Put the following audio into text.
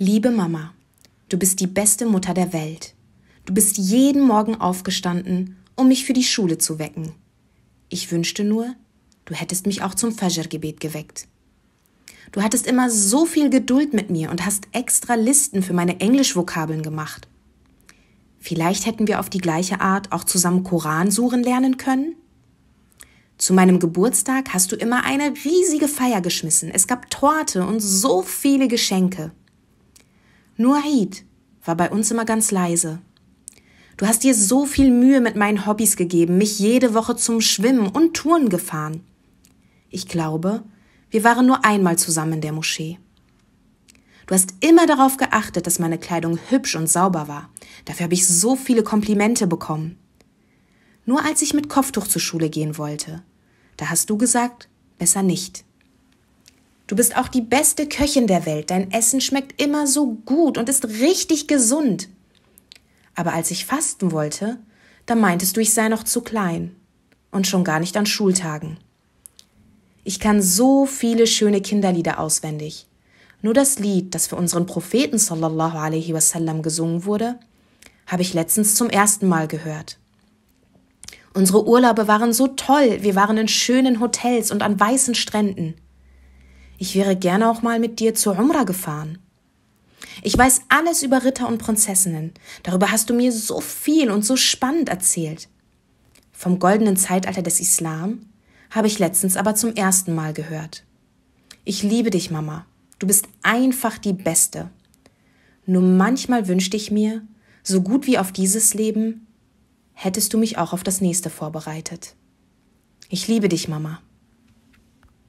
Liebe Mama, du bist die beste Mutter der Welt. Du bist jeden Morgen aufgestanden, um mich für die Schule zu wecken. Ich wünschte nur, du hättest mich auch zum Fajr-Gebet geweckt. Du hattest immer so viel Geduld mit mir und hast extra Listen für meine Englischvokabeln gemacht. Vielleicht hätten wir auf die gleiche Art auch zusammen Koran suchen lernen können? Zu meinem Geburtstag hast du immer eine riesige Feier geschmissen. Es gab Torte und so viele Geschenke. Nur Aid war bei uns immer ganz leise. Du hast dir so viel Mühe mit meinen Hobbys gegeben, mich jede Woche zum Schwimmen und Touren gefahren. Ich glaube, wir waren nur einmal zusammen in der Moschee. Du hast immer darauf geachtet, dass meine Kleidung hübsch und sauber war. Dafür habe ich so viele Komplimente bekommen. Nur als ich mit Kopftuch zur Schule gehen wollte, da hast du gesagt, besser nicht. Du bist auch die beste Köchin der Welt. Dein Essen schmeckt immer so gut und ist richtig gesund. Aber als ich fasten wollte, da meintest du, ich sei noch zu klein. Und schon gar nicht an Schultagen. Ich kann so viele schöne Kinderlieder auswendig. Nur das Lied, das für unseren Propheten sallallahu alaihi wasallam gesungen wurde, habe ich letztens zum ersten Mal gehört. Unsere Urlaube waren so toll, wir waren in schönen Hotels und an weißen Stränden. Ich wäre gerne auch mal mit dir zur Umra gefahren. Ich weiß alles über Ritter und Prinzessinnen. Darüber hast du mir so viel und so spannend erzählt. Vom goldenen Zeitalter des Islam habe ich letztens aber zum ersten Mal gehört. Ich liebe dich, Mama. Du bist einfach die Beste. Nur manchmal wünschte ich mir, so gut wie auf dieses Leben, hättest du mich auch auf das nächste vorbereitet. Ich liebe dich, Mama.